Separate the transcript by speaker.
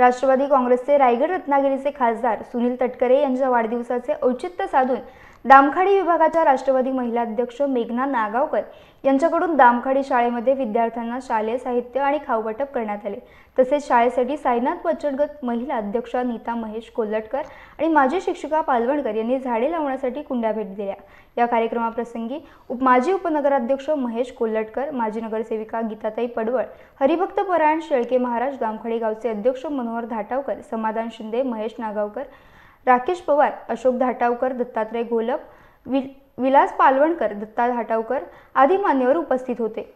Speaker 1: राष्ट्रवादी काँग्रेसचे रायगड रत्नागिरीचे खासदार सुनील तटकरे यांच्या वाढदिवसाचे औचित्य साधून दामखाडी विभागाच्या राष्ट्रवादी महिला अध्यक्ष मेघना नागावकर यांच्याकडून दामखाडी शाळेमध्ये विद्यार्थ्यांना शालेय साहित्य आणि वाटप करण्यात आले तसेच शाळेसाठी साईनाथ बचतगत महिला अध्यक्षा नीता महेश कोल्हटकर आणि माजी शिक्षिका पालवणकर यांनी झाडे लावण्यासाठी कुंड्या भेट दिल्या या कार्यक्रमाप्रसंगी उप माजी उपनगराध्यक्ष महेश कोल्हटकर माजी नगरसेविका गीताताई पडवळ हरिभक्त परायण शेळके महाराज दामखाडी गावचे अध्यक्ष मनोहर धाटावकर समाधान शिंदे महेश नागावकर राकेश पवार अशोक धाटावकर दत्तात्रय घोलप वि विलास पालवणकर दत्ता धाटावकर आदी मान्यवर उपस्थित होते